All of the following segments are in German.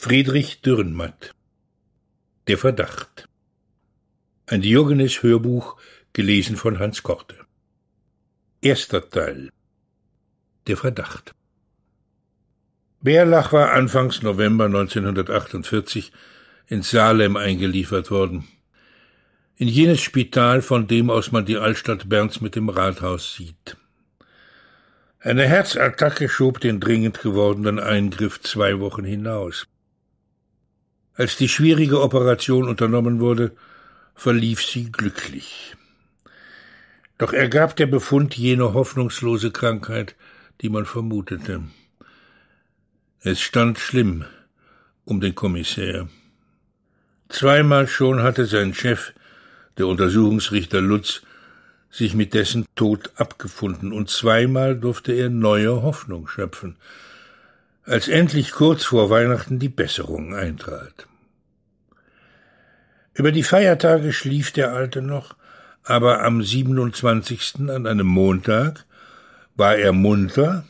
Friedrich Dürrenmatt Der Verdacht Ein Diogenes Hörbuch gelesen von Hans Korte Erster Teil Der Verdacht Berlach war anfangs November 1948 in Salem eingeliefert worden. In jenes Spital, von dem aus man die Altstadt Berns mit dem Rathaus sieht. Eine Herzattacke schob den dringend gewordenen Eingriff zwei Wochen hinaus. Als die schwierige Operation unternommen wurde, verlief sie glücklich. Doch ergab der Befund jene hoffnungslose Krankheit, die man vermutete. Es stand schlimm um den Kommissär. Zweimal schon hatte sein Chef, der Untersuchungsrichter Lutz, sich mit dessen Tod abgefunden, und zweimal durfte er neue Hoffnung schöpfen als endlich kurz vor Weihnachten die Besserung eintrat. Über die Feiertage schlief der Alte noch, aber am 27. an einem Montag war er munter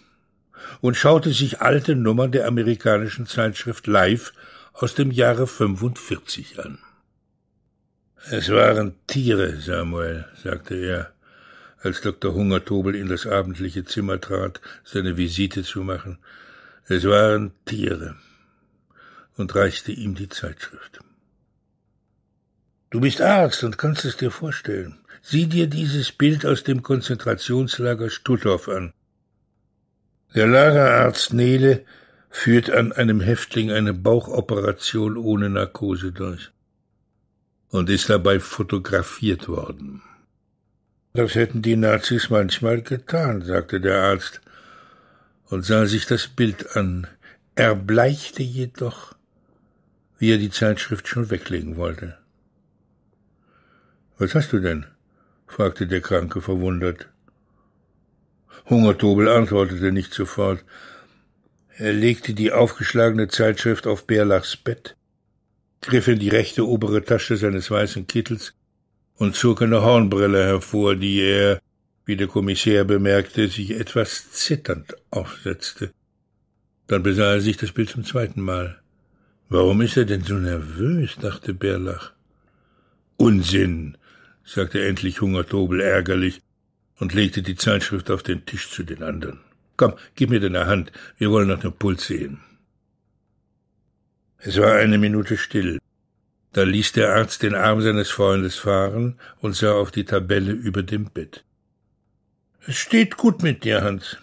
und schaute sich alte Nummern der amerikanischen Zeitschrift Live aus dem Jahre 45 an. Es waren Tiere, Samuel, sagte er, als Dr. Hungertobel in das abendliche Zimmer trat, seine Visite zu machen. Es waren Tiere und reichte ihm die Zeitschrift. Du bist Arzt und kannst es dir vorstellen. Sieh dir dieses Bild aus dem Konzentrationslager Stutthof an. Der Lagerarzt Nele führt an einem Häftling eine Bauchoperation ohne Narkose durch und ist dabei fotografiert worden. Das hätten die Nazis manchmal getan, sagte der Arzt und sah sich das Bild an, erbleichte jedoch, wie er die Zeitschrift schon weglegen wollte. Was hast du denn? fragte der Kranke verwundert. Hungertobel antwortete nicht sofort. Er legte die aufgeschlagene Zeitschrift auf Bärlachs Bett, griff in die rechte obere Tasche seines weißen Kittels und zog eine Hornbrille hervor, die er wie der Kommissär bemerkte, sich etwas zitternd aufsetzte. Dann besah er sich das Bild zum zweiten Mal. Warum ist er denn so nervös? dachte Berlach. Unsinn, sagte endlich Hungertobel ärgerlich und legte die Zeitschrift auf den Tisch zu den anderen. Komm, gib mir deine Hand, wir wollen nach dem Puls sehen. Es war eine Minute still. Da ließ der Arzt den Arm seines Freundes fahren und sah auf die Tabelle über dem Bett. Es steht gut mit dir, Hans.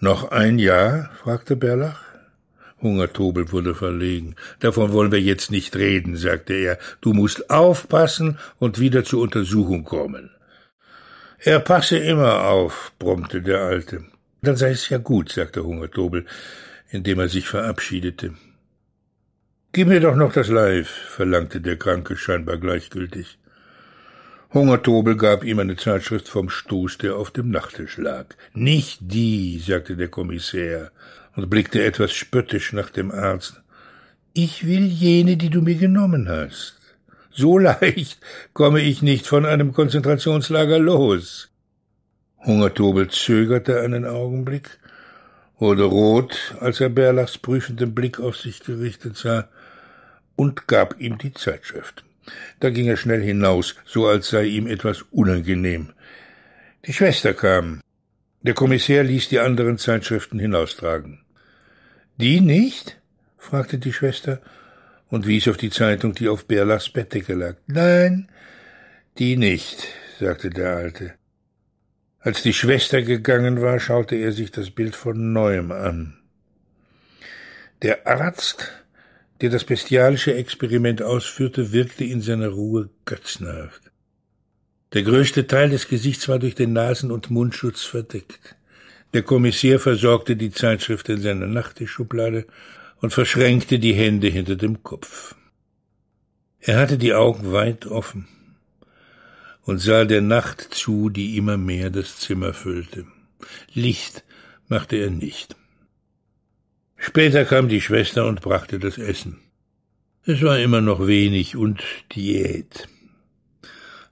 Noch ein Jahr? fragte Berlach. Hungertobel wurde verlegen. Davon wollen wir jetzt nicht reden, sagte er. Du musst aufpassen und wieder zur Untersuchung kommen. Er passe immer auf, brummte der Alte. Dann sei es ja gut, sagte Hungertobel, indem er sich verabschiedete. Gib mir doch noch das Live, verlangte der Kranke scheinbar gleichgültig. Hungertobel gab ihm eine Zeitschrift vom Stoß, der auf dem Nachttisch lag. Nicht die, sagte der Kommissär und blickte etwas spöttisch nach dem Arzt. Ich will jene, die du mir genommen hast. So leicht komme ich nicht von einem Konzentrationslager los. Hungertobel zögerte einen Augenblick, wurde rot, als er Berlachs prüfenden Blick auf sich gerichtet sah, und gab ihm die Zeitschrift. Da ging er schnell hinaus, so als sei ihm etwas unangenehm. Die Schwester kam. Der Kommissär ließ die anderen Zeitschriften hinaustragen. Die nicht? fragte die Schwester und wies auf die Zeitung, die auf Berlachs Bettdecke lag. Nein, die nicht, sagte der Alte. Als die Schwester gegangen war, schaute er sich das Bild von neuem an. Der Arzt der das bestialische Experiment ausführte, wirkte in seiner Ruhe götzenhaft. Der größte Teil des Gesichts war durch den Nasen- und Mundschutz verdeckt. Der Kommissär versorgte die Zeitschrift in seiner Nachttischschublade und verschränkte die Hände hinter dem Kopf. Er hatte die Augen weit offen und sah der Nacht zu, die immer mehr das Zimmer füllte. Licht machte er nicht. Später kam die Schwester und brachte das Essen. Es war immer noch wenig und Diät.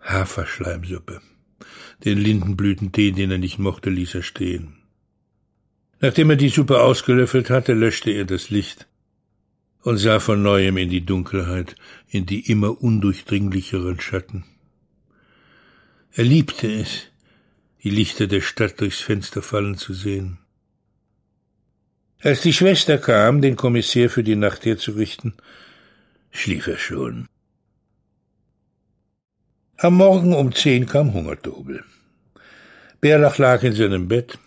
Haferschleimsuppe. Den Lindenblütentee, den er nicht mochte, ließ er stehen. Nachdem er die Suppe ausgelöffelt hatte, löschte er das Licht und sah von neuem in die Dunkelheit, in die immer undurchdringlicheren Schatten. Er liebte es, die Lichter der Stadt durchs Fenster fallen zu sehen. Als die Schwester kam, den Kommissär für die Nacht herzurichten, schlief er schon. Am Morgen um zehn kam Hungertobel. Berlach lag in seinem Bett,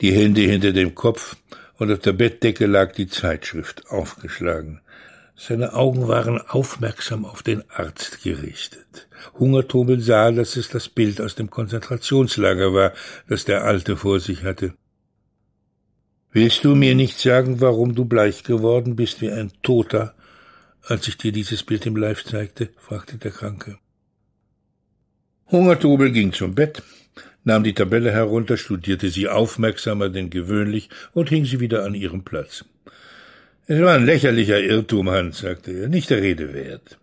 die Hände hinter dem Kopf, und auf der Bettdecke lag die Zeitschrift aufgeschlagen. Seine Augen waren aufmerksam auf den Arzt gerichtet. Hungertobel sah, dass es das Bild aus dem Konzentrationslager war, das der Alte vor sich hatte. Willst du mir nicht sagen, warum du bleich geworden bist wie ein Toter, als ich dir dieses Bild im Live zeigte? fragte der Kranke. Hungertobel ging zum Bett, nahm die Tabelle herunter, studierte sie aufmerksamer denn gewöhnlich und hing sie wieder an ihrem Platz. Es war ein lächerlicher Irrtum, Hans, sagte er, nicht der Rede wert.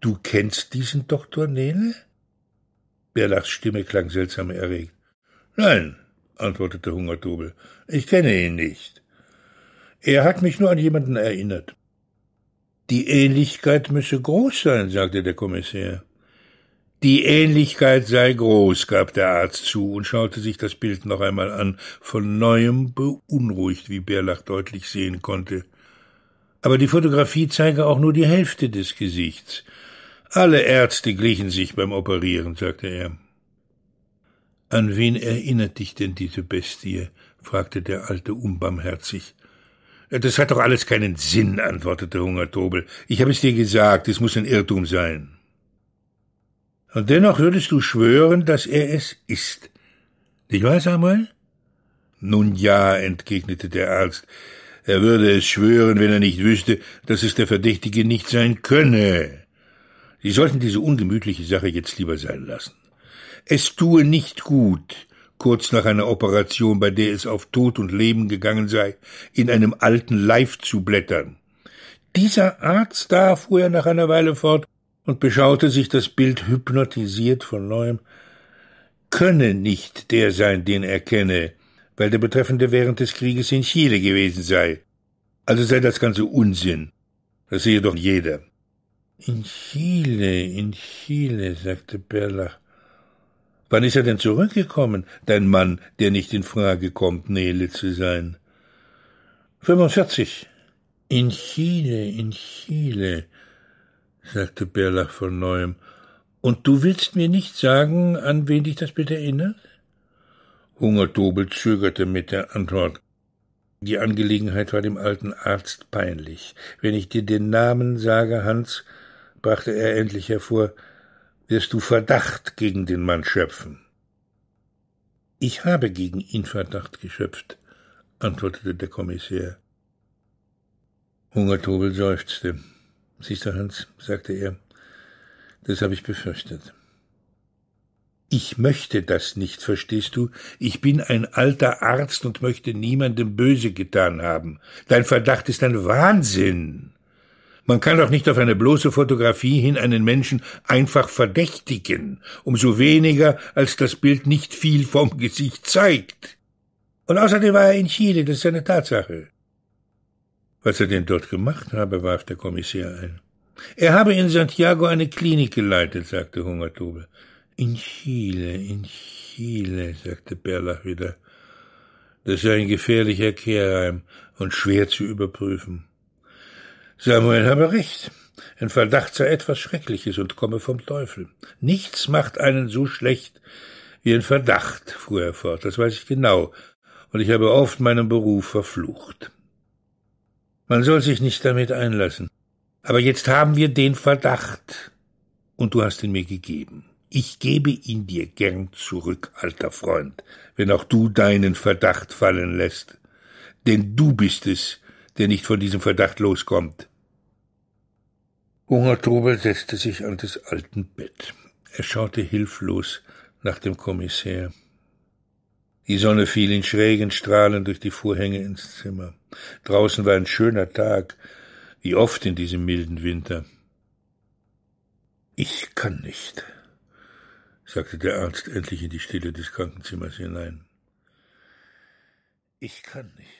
Du kennst diesen Doktor Nele? Berlachs Stimme klang seltsam erregt. Nein, antwortete Hungertobel. Ich kenne ihn nicht. Er hat mich nur an jemanden erinnert. Die Ähnlichkeit müsse groß sein, sagte der Kommissär. Die Ähnlichkeit sei groß, gab der Arzt zu und schaute sich das Bild noch einmal an, von neuem beunruhigt, wie Berlach deutlich sehen konnte. Aber die Fotografie zeige auch nur die Hälfte des Gesichts. Alle Ärzte glichen sich beim Operieren, sagte er. An wen erinnert dich denn diese Bestie? fragte der Alte unbarmherzig. Das hat doch alles keinen Sinn, antwortete Hungertobel. Ich habe es dir gesagt, es muss ein Irrtum sein. Und dennoch würdest du schwören, dass er es ist. Nicht wahr, Samuel? Nun ja, entgegnete der Arzt. Er würde es schwören, wenn er nicht wüsste, dass es der Verdächtige nicht sein könne. Sie sollten diese ungemütliche Sache jetzt lieber sein lassen. Es tue nicht gut, kurz nach einer Operation, bei der es auf Tod und Leben gegangen sei, in einem alten Leif zu blättern. Dieser Arzt da, fuhr er nach einer Weile fort und beschaute sich das Bild hypnotisiert von neuem, könne nicht der sein, den er kenne, weil der Betreffende während des Krieges in Chile gewesen sei. Also sei das ganze Unsinn. Das sehe doch jeder. In Chile, in Chile, sagte Berlach. Wann ist er denn zurückgekommen, dein Mann, der nicht in Frage kommt, Nele zu sein? 45. In Chile, in Chile, sagte Berlach von neuem. Und du willst mir nicht sagen, an wen dich das bitte erinnert? Hungertobel zögerte mit der Antwort. Die Angelegenheit war dem alten Arzt peinlich. Wenn ich dir den Namen sage, Hans, brachte er endlich hervor, wirst du Verdacht gegen den Mann schöpfen. Ich habe gegen ihn Verdacht geschöpft, antwortete der Kommissär. Hungertobel seufzte. Siehst du, Hans, sagte er, das habe ich befürchtet. Ich möchte das nicht, verstehst du? Ich bin ein alter Arzt und möchte niemandem Böse getan haben. Dein Verdacht ist ein Wahnsinn. Man kann doch nicht auf eine bloße Fotografie hin einen Menschen einfach verdächtigen, umso weniger, als das Bild nicht viel vom Gesicht zeigt. Und außerdem war er in Chile, das ist eine Tatsache. Was er denn dort gemacht habe, warf der Kommissär ein. Er habe in Santiago eine Klinik geleitet, sagte Hungertube. In Chile, in Chile, sagte Berlach wieder. Das sei ein gefährlicher Kehrheim und schwer zu überprüfen. Samuel habe recht. Ein Verdacht sei etwas Schreckliches und komme vom Teufel. Nichts macht einen so schlecht wie ein Verdacht, fuhr er fort, das weiß ich genau, und ich habe oft meinen Beruf verflucht. Man soll sich nicht damit einlassen. Aber jetzt haben wir den Verdacht, und du hast ihn mir gegeben. Ich gebe ihn dir gern zurück, alter Freund, wenn auch du deinen Verdacht fallen lässt. Denn du bist es, der nicht von diesem Verdacht loskommt. Hungertruber setzte sich an des alten Bett. Er schaute hilflos nach dem Kommissär. Die Sonne fiel in schrägen Strahlen durch die Vorhänge ins Zimmer. Draußen war ein schöner Tag, wie oft in diesem milden Winter. Ich kann nicht, sagte der Arzt endlich in die Stille des Krankenzimmers hinein. Ich kann nicht.